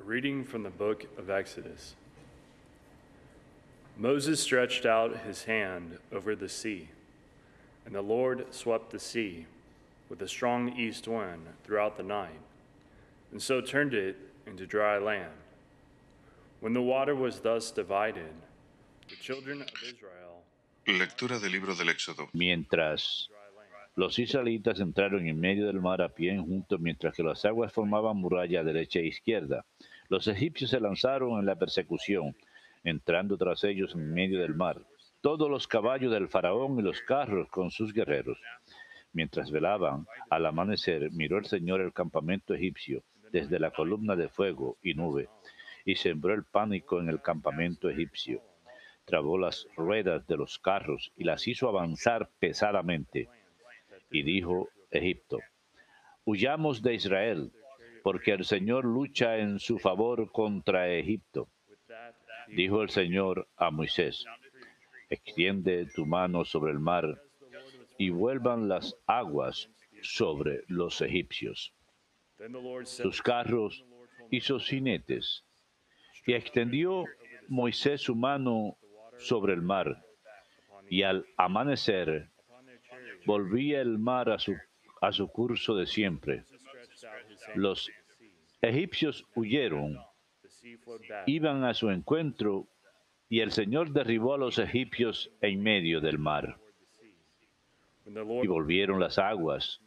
A reading from the book of Exodus. Moses stretched out his hand over the sea, and the Lord swept the sea with a strong east wind throughout the night, and so turned it into dry land. When the water was thus divided, the children of Israel. Lectura del libro del Éxodo. Mientras los israelitas entraron en medio del mar a pie juntos, mientras que las aguas formaban muralla derecha e izquierda. Los egipcios se lanzaron en la persecución, entrando tras ellos en medio del mar, todos los caballos del faraón y los carros con sus guerreros. Mientras velaban, al amanecer miró el Señor el campamento egipcio desde la columna de fuego y nube, y sembró el pánico en el campamento egipcio. Trabó las ruedas de los carros y las hizo avanzar pesadamente. Y dijo Egipto, Huyamos de Israel, porque el Señor lucha en su favor contra Egipto. Dijo el Señor a Moisés, extiende tu mano sobre el mar y vuelvan las aguas sobre los egipcios, sus carros y sus jinetes. Y extendió Moisés su mano sobre el mar, y al amanecer volvía el mar a su, a su curso de siempre los egipcios huyeron, iban a su encuentro y el Señor derribó a los egipcios en medio del mar. Y volvieron las aguas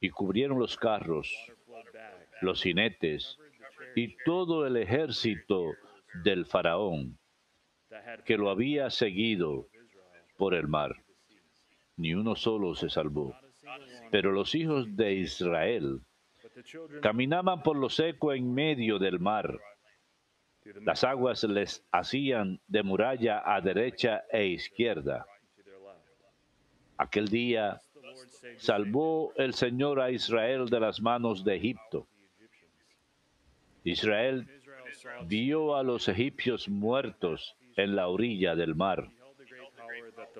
y cubrieron los carros, los jinetes y todo el ejército del faraón que lo había seguido por el mar. Ni uno solo se salvó. Pero los hijos de Israel Caminaban por lo seco en medio del mar. Las aguas les hacían de muralla a derecha e izquierda. Aquel día salvó el Señor a Israel de las manos de Egipto. Israel vio a los egipcios muertos en la orilla del mar.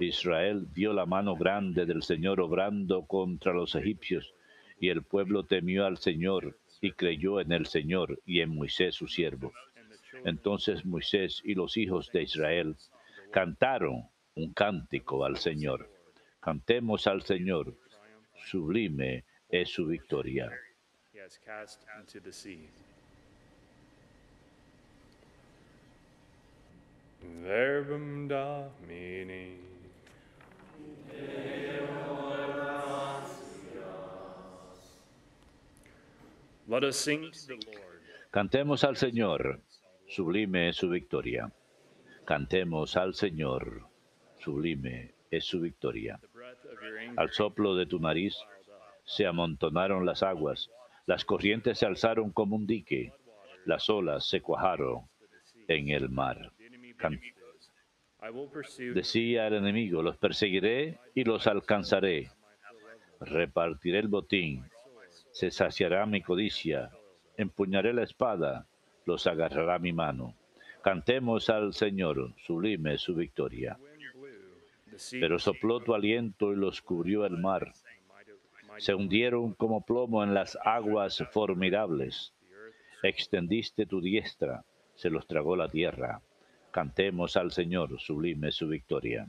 Israel vio la mano grande del Señor obrando contra los egipcios y el pueblo temió al Señor y creyó en el Señor y en Moisés su siervo. Entonces Moisés y los hijos de Israel cantaron un cántico al Señor. Cantemos al Señor, sublime es su victoria. Cantemos al Señor, sublime es su victoria. Cantemos al Señor, sublime es su victoria. Al soplo de tu nariz se amontonaron las aguas, las corrientes se alzaron como un dique, las olas se cuajaron en el mar. Decía el enemigo, los perseguiré y los alcanzaré. Repartiré el botín se saciará mi codicia, empuñaré la espada, los agarrará mi mano. Cantemos al Señor, sublime su victoria. Pero sopló tu aliento y los cubrió el mar. Se hundieron como plomo en las aguas formidables. Extendiste tu diestra, se los tragó la tierra. Cantemos al Señor, sublime su victoria.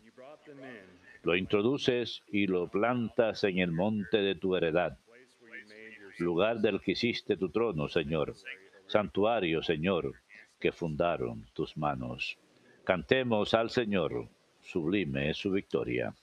Lo introduces y lo plantas en el monte de tu heredad lugar del que hiciste tu trono, Señor, santuario, Señor, que fundaron tus manos. Cantemos al Señor, sublime es su victoria.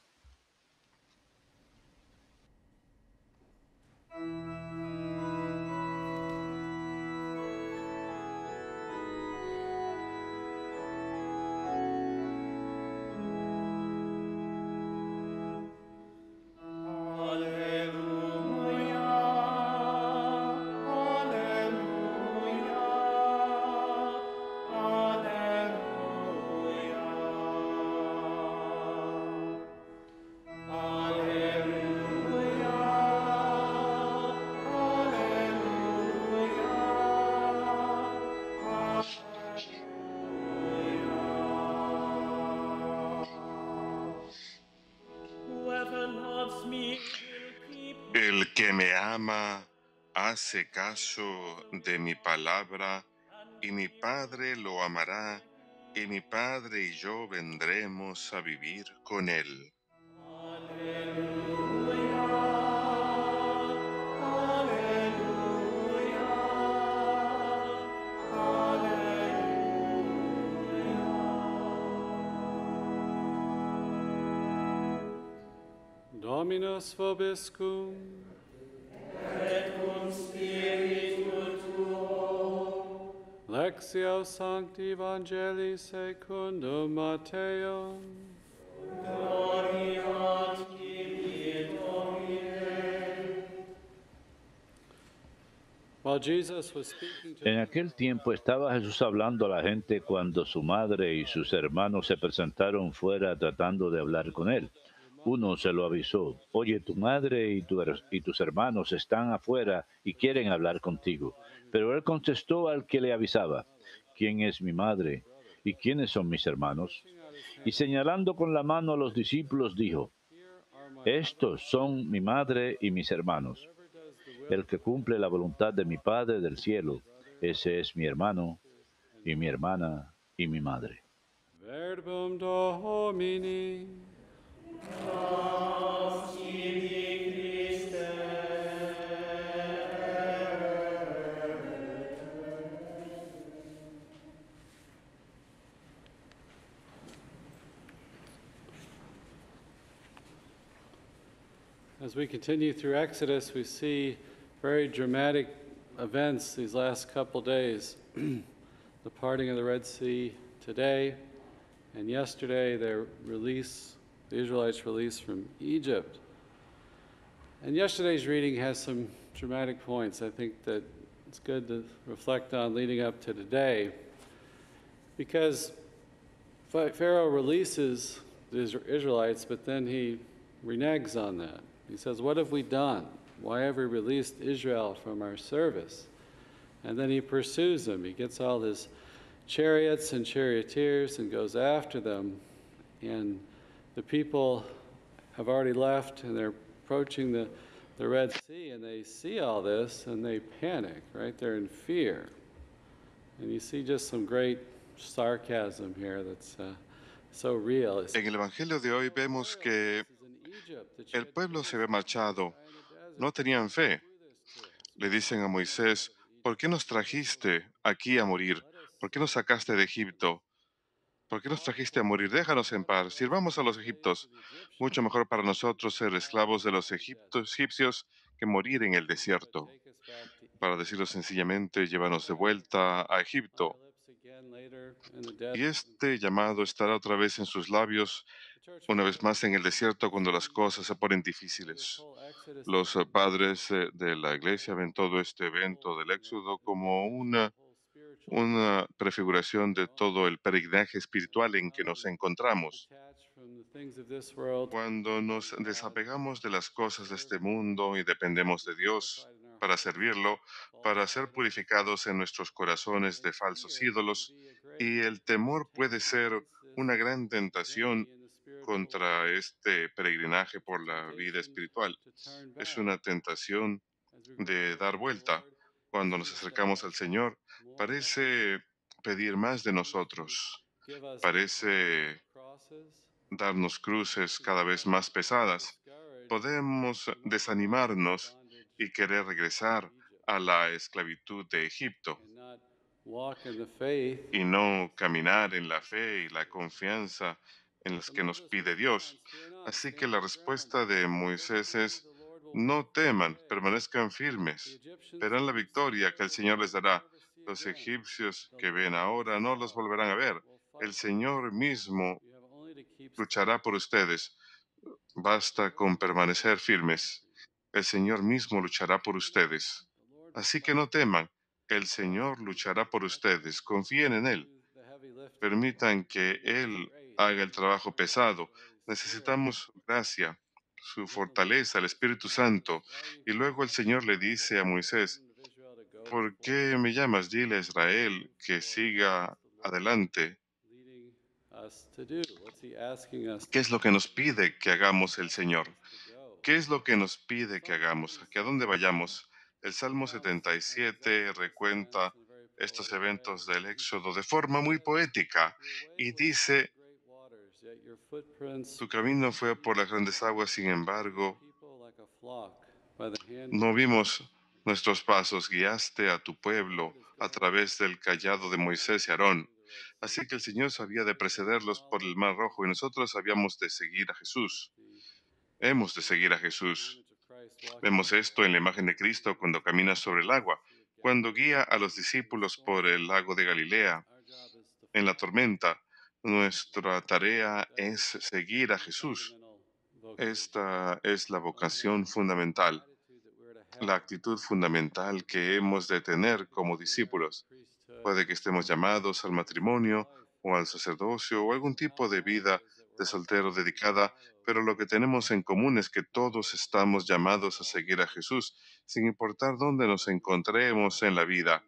El que me ama hace caso de mi palabra, y mi Padre lo amará, y mi Padre y yo vendremos a vivir con él. Dominus vobiscum en aquel tiempo estaba Jesús hablando a la gente cuando su madre y sus hermanos se presentaron fuera tratando de hablar con él. Uno se lo avisó, oye, tu madre y, tus hermanos están afuera y quieren hablar contigo. Pero él contestó al que le avisaba, ¿quién es mi madre y quiénes son mis hermanos? Y señalando con la mano a los discípulos, dijo, estos son mi madre y mis hermanos. El que cumple la voluntad de mi Padre del cielo, ese es mi hermano y mi hermana y mi madre. As we continue through Exodus, we see very dramatic events these last couple days. the parting of the Red Sea today, and yesterday their release the Israelites' release from Egypt. And yesterday's reading has some dramatic points I think that it's good to reflect on leading up to today because Pharaoh releases the Israelites, but then he reneges on that. He says, What have we done? Why have we released Israel from our service? And then he pursues them. He gets all his chariots and charioteers and goes after them and the people have already left and they're approaching the, the Red Sea and they see all this and they panic, right? They're in fear. And you see just some great sarcasm here that's uh, so real. En el Evangelio de hoy vemos que el pueblo se había marchado, no tenían fe. Le dicen a Moisés, ¿por qué nos trajiste aquí a morir? ¿Por qué nos sacaste de Egipto? ¿Por qué nos trajiste a morir? Déjanos en paz. Sirvamos a los egiptos. Mucho mejor para nosotros ser esclavos de los egipcios que morir en el desierto. Para decirlo sencillamente, llévanos de vuelta a Egipto. Y este llamado estará otra vez en sus labios, una vez más en el desierto, cuando las cosas se ponen difíciles. Los padres eh, de la iglesia ven todo este evento del Éxodo como una una prefiguración de todo el peregrinaje espiritual en que nos encontramos. Cuando nos desapegamos de las cosas de este mundo y dependemos de Dios para servirlo, para ser purificados en nuestros corazones de falsos ídolos, y el temor puede ser una gran tentación contra este peregrinaje por la vida espiritual. Es una tentación de dar vuelta cuando nos acercamos al Señor, parece pedir más de nosotros, parece darnos cruces cada vez más pesadas. Podemos desanimarnos y querer regresar a la esclavitud de Egipto y no caminar en la fe y la confianza en las que nos pide Dios. Así que la respuesta de Moisés es, no teman, permanezcan firmes. Verán la victoria que el Señor les dará. Los egipcios que ven ahora no los volverán a ver. El Señor mismo luchará por ustedes. Basta con permanecer firmes. El Señor mismo luchará por ustedes. Así que no teman. El Señor luchará por ustedes. Confíen en Él. Permitan que Él haga el trabajo pesado. Necesitamos gracia su fortaleza, el Espíritu Santo. Y luego el Señor le dice a Moisés, ¿por qué me llamas? Dile a Israel que siga adelante. ¿Qué es lo que nos pide que hagamos el Señor? ¿Qué es lo que nos pide que hagamos? a dónde vayamos? El Salmo 77 recuenta estos eventos del Éxodo de forma muy poética y dice tu camino fue por las grandes aguas, sin embargo, no vimos nuestros pasos. Guiaste a tu pueblo a través del callado de Moisés y Aarón. Así que el Señor sabía de precederlos por el Mar Rojo y nosotros habíamos de seguir a Jesús. Hemos de seguir a Jesús. Vemos esto en la imagen de Cristo cuando camina sobre el agua, cuando guía a los discípulos por el lago de Galilea, en la tormenta. Nuestra tarea es seguir a Jesús. Esta es la vocación fundamental, la actitud fundamental que hemos de tener como discípulos. Puede que estemos llamados al matrimonio o al sacerdocio o algún tipo de vida de soltero dedicada, pero lo que tenemos en común es que todos estamos llamados a seguir a Jesús, sin importar dónde nos encontremos en la vida.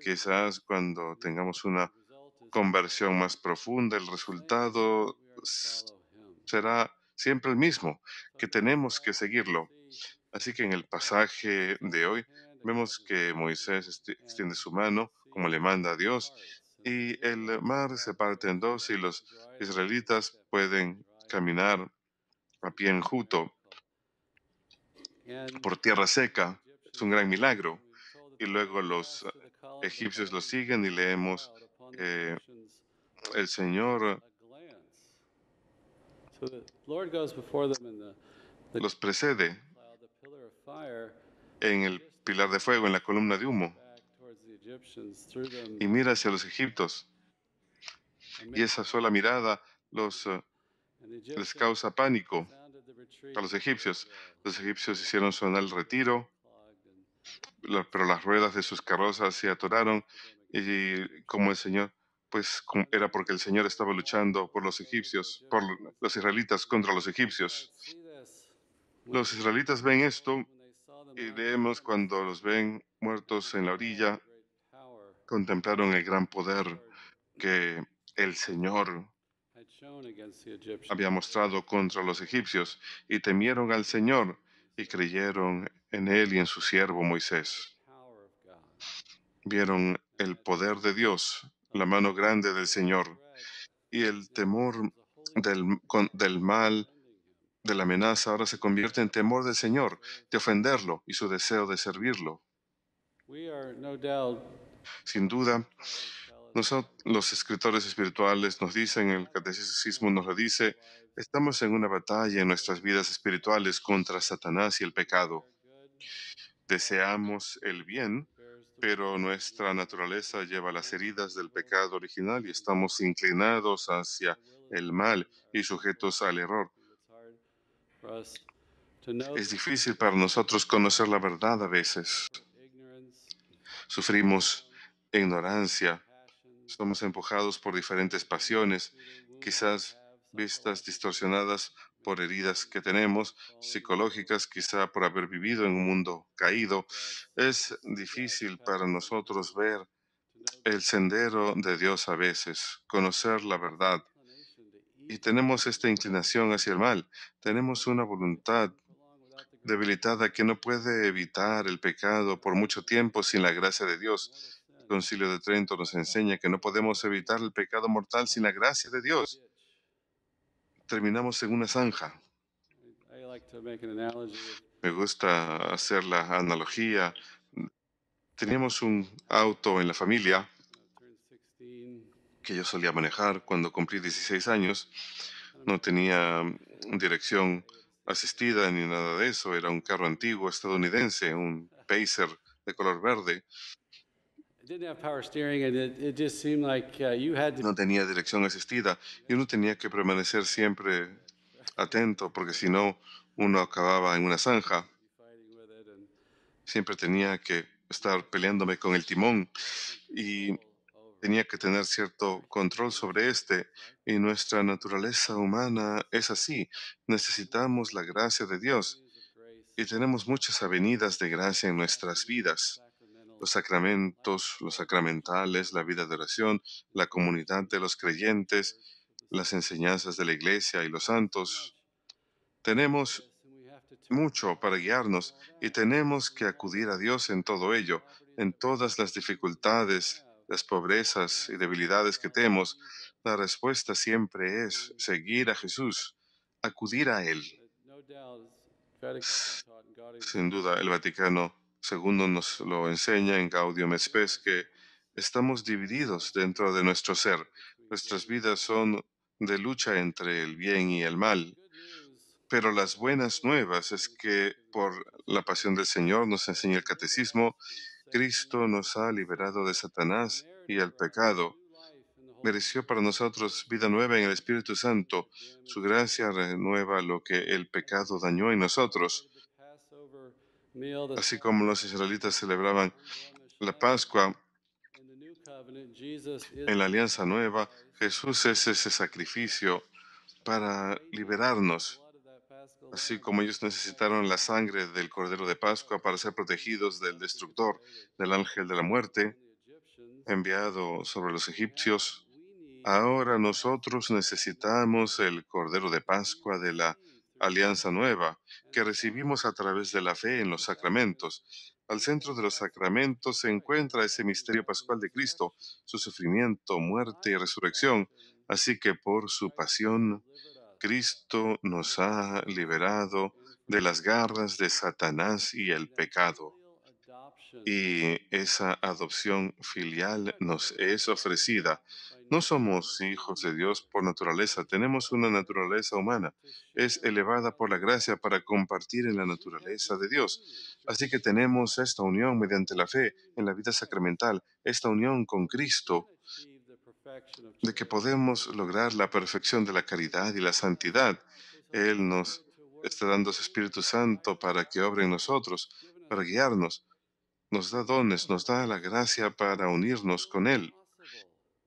Quizás cuando tengamos una conversión más profunda, el resultado será siempre el mismo, que tenemos que seguirlo. Así que en el pasaje de hoy vemos que Moisés extiende su mano como le manda a Dios y el mar se parte en dos y los israelitas pueden caminar a pie enjuto por tierra seca. Es un gran milagro. Y luego los egipcios lo siguen y leemos eh, el Señor los precede en el pilar de fuego, en la columna de humo, y mira hacia los egiptos. Y esa sola mirada eh, les causa pánico a los egipcios. Los egipcios hicieron sonar el retiro, pero las ruedas de sus carrozas se atoraron y como el Señor, pues era porque el Señor estaba luchando por los egipcios, por los israelitas contra los egipcios. Los israelitas ven esto y vemos cuando los ven muertos en la orilla, contemplaron el gran poder que el Señor había mostrado contra los egipcios y temieron al Señor y creyeron en él y en su siervo Moisés. Vieron el poder de Dios, la mano grande del Señor y el temor del, mal, de la amenaza, ahora se convierte en temor del Señor, de ofenderlo y su deseo de servirlo. Sin duda, los escritores espirituales nos dicen, el catecismo nos lo dice, estamos en una batalla en nuestras vidas espirituales contra Satanás y el pecado. Deseamos el bien, pero nuestra naturaleza lleva las heridas del pecado original y estamos inclinados hacia el mal y sujetos al error. Es difícil para nosotros conocer la verdad a veces. Sufrimos ignorancia, somos empujados por diferentes pasiones, quizás vistas distorsionadas por heridas que tenemos, psicológicas, quizá por haber vivido en un mundo caído. Es difícil para nosotros ver el sendero de Dios a veces, conocer la verdad. Y tenemos esta inclinación hacia el mal. Tenemos una voluntad debilitada que no puede evitar el pecado por mucho tiempo sin la gracia de Dios. El Concilio de Trento nos enseña que no podemos evitar el pecado mortal sin la gracia de Dios terminamos en una zanja. Me gusta hacer la analogía. Teníamos un auto en la familia que yo solía manejar cuando cumplí 16 años. No tenía dirección asistida ni nada de eso. Era un carro antiguo estadounidense, un Pacer de color verde. No tenía dirección asistida y uno tenía que permanecer siempre atento porque si no, uno acababa en una zanja. Siempre tenía que estar peleándome con el timón y tenía que tener cierto control sobre este. Y nuestra naturaleza humana es así. Necesitamos la gracia de Dios y tenemos muchas avenidas de gracia en nuestras vidas los sacramentos, los sacramentales, la vida de oración, la comunidad de los creyentes, las enseñanzas de la iglesia y los santos. Tenemos mucho para guiarnos y tenemos que acudir a Dios en todo ello, en todas las dificultades, las pobrezas y debilidades que tenemos. La respuesta siempre es seguir a Jesús, acudir a Él. Sin duda, el Vaticano Segundo nos lo enseña en Gaudium et que estamos divididos dentro de nuestro ser. Nuestras vidas son de lucha entre el bien y el mal. Pero las buenas nuevas es que por la pasión del Señor nos enseña el catecismo, Cristo nos ha liberado de Satanás y el pecado. Mereció para nosotros vida nueva en el Espíritu Santo. Su gracia renueva lo que el pecado dañó en nosotros. Así como los israelitas celebraban la Pascua, en la Alianza Nueva, Jesús es ese sacrificio para liberarnos. Así como ellos necesitaron la sangre del Cordero de Pascua para ser protegidos del destructor, del ángel de la muerte, enviado sobre los egipcios, ahora nosotros necesitamos el Cordero de Pascua de la alianza nueva que recibimos a través de la fe en los sacramentos. Al centro de los sacramentos se encuentra ese misterio pascual de Cristo, su sufrimiento, muerte y resurrección. Así que por su pasión, Cristo nos ha liberado de las garras de Satanás y el pecado y esa adopción filial nos es ofrecida. No somos hijos de Dios por naturaleza, tenemos una naturaleza humana. Es elevada por la gracia para compartir en la naturaleza de Dios. Así que tenemos esta unión mediante la fe en la vida sacramental, esta unión con Cristo, de que podemos lograr la perfección de la caridad y la santidad. Él nos está dando su Espíritu Santo para que obre en nosotros, para guiarnos nos da dones, nos da la gracia para unirnos con Él.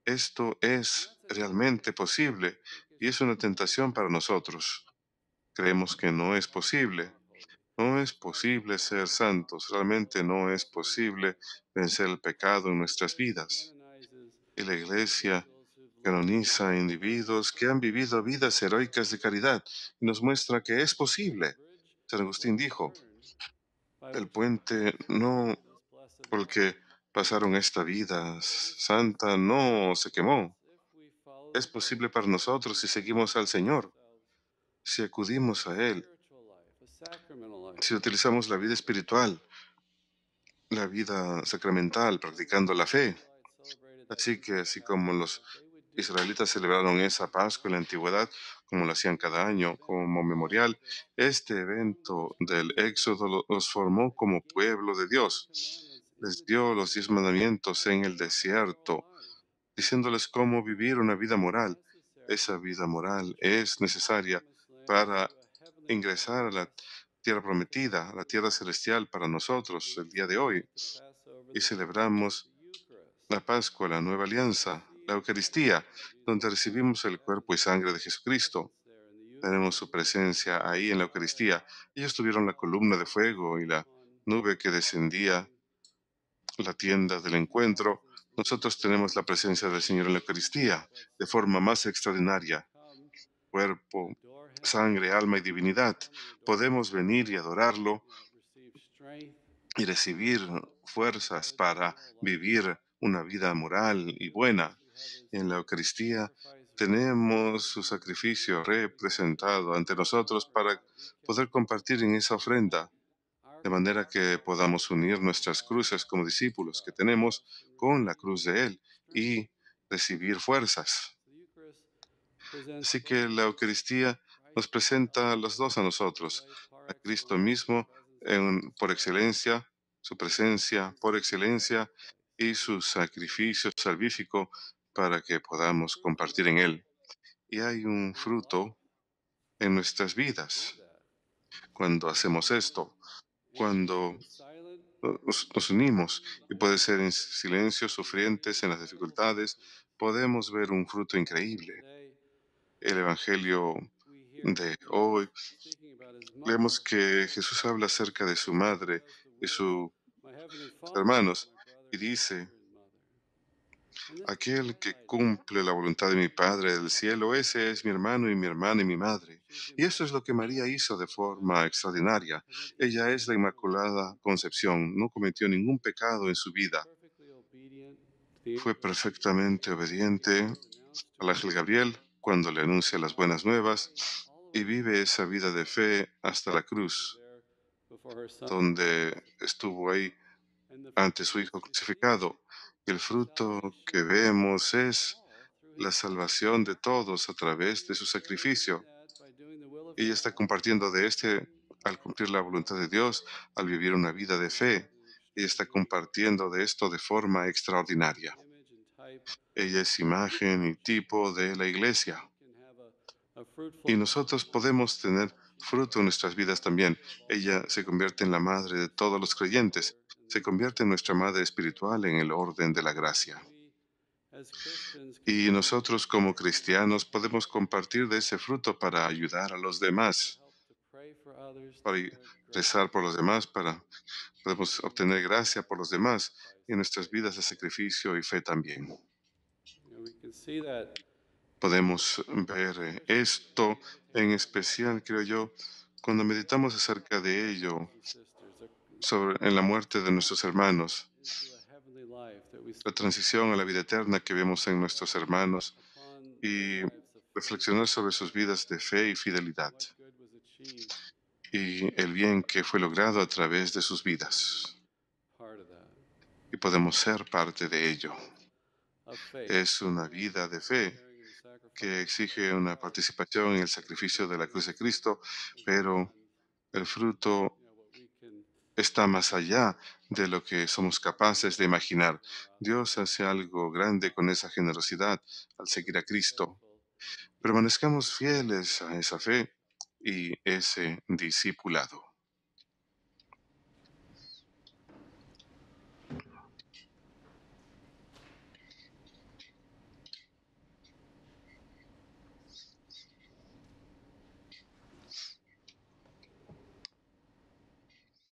Esto es realmente posible y es una tentación para nosotros. Creemos que no es posible. No es posible ser santos, realmente no es posible vencer el pecado en nuestras vidas. Y la iglesia canoniza a individuos que han vivido vidas heroicas de caridad y nos muestra que es posible. San Agustín dijo, el puente no porque pasaron esta vida santa no se quemó. Es posible para nosotros si seguimos al Señor, si acudimos a Él, si utilizamos la vida espiritual, la vida sacramental, practicando la fe. Así que así como los israelitas celebraron esa Pascua en la antigüedad, como lo hacían cada año como memorial, este evento del Éxodo los formó como pueblo de Dios les dio los diez mandamientos en el desierto, diciéndoles cómo vivir una vida moral. Esa vida moral es necesaria para ingresar a la tierra prometida, la tierra celestial para nosotros el día de hoy. Y celebramos la Pascua, la nueva alianza, la Eucaristía, donde recibimos el cuerpo y sangre de Jesucristo. Tenemos su presencia ahí en la Eucaristía. Ellos tuvieron la columna de fuego y la nube que descendía la tienda del encuentro, nosotros tenemos la presencia del Señor en la Eucaristía de forma más extraordinaria. Cuerpo, sangre, alma y divinidad. Podemos venir y adorarlo y recibir fuerzas para vivir una vida moral y buena. En la Eucaristía tenemos su sacrificio representado ante nosotros para poder compartir en esa ofrenda de manera que podamos unir nuestras cruces como discípulos que tenemos con la cruz de Él y recibir fuerzas. Así que la Eucaristía nos presenta a los dos a nosotros, a Cristo mismo en, por excelencia, su presencia por excelencia y su sacrificio salvífico para que podamos compartir en Él. Y hay un fruto en nuestras vidas cuando hacemos esto, cuando nos unimos y puede ser en silencio, sufrientes en las dificultades, podemos ver un fruto increíble. El Evangelio de hoy, leemos que Jesús habla acerca de su madre y sus hermanos y dice, Aquel que cumple la voluntad de mi Padre del cielo, ese es mi hermano y mi hermana y mi madre. Y eso es lo que María hizo de forma extraordinaria. Ella es la Inmaculada Concepción, no cometió ningún pecado en su vida. Fue perfectamente obediente al ángel Gabriel cuando le anuncia las buenas nuevas y vive esa vida de fe hasta la cruz, donde estuvo ahí ante su Hijo crucificado el fruto que vemos es la salvación de todos a través de su sacrificio. Ella está compartiendo de este al cumplir la voluntad de Dios, al vivir una vida de fe. Ella está compartiendo de esto de forma extraordinaria. Ella es imagen y tipo de la iglesia. Y nosotros podemos tener fruto en nuestras vidas también. Ella se convierte en la madre de todos los creyentes se convierte en nuestra madre espiritual en el orden de la gracia. Y nosotros como cristianos podemos compartir de ese fruto para ayudar a los demás, para rezar por los demás, para podemos obtener gracia por los demás y nuestras vidas de sacrificio y fe también. Podemos ver esto en especial, creo yo, cuando meditamos acerca de ello sobre, en la muerte de nuestros hermanos, la transición a la vida eterna que vemos en nuestros hermanos y reflexionar sobre sus vidas de fe y fidelidad y el bien que fue logrado a través de sus vidas. Y podemos ser parte de ello. Es una vida de fe que exige una participación en el sacrificio de la cruz de Cristo, pero el fruto está más allá de lo que somos capaces de imaginar. Dios hace algo grande con esa generosidad al seguir a Cristo. Permanezcamos fieles a esa fe y ese discipulado.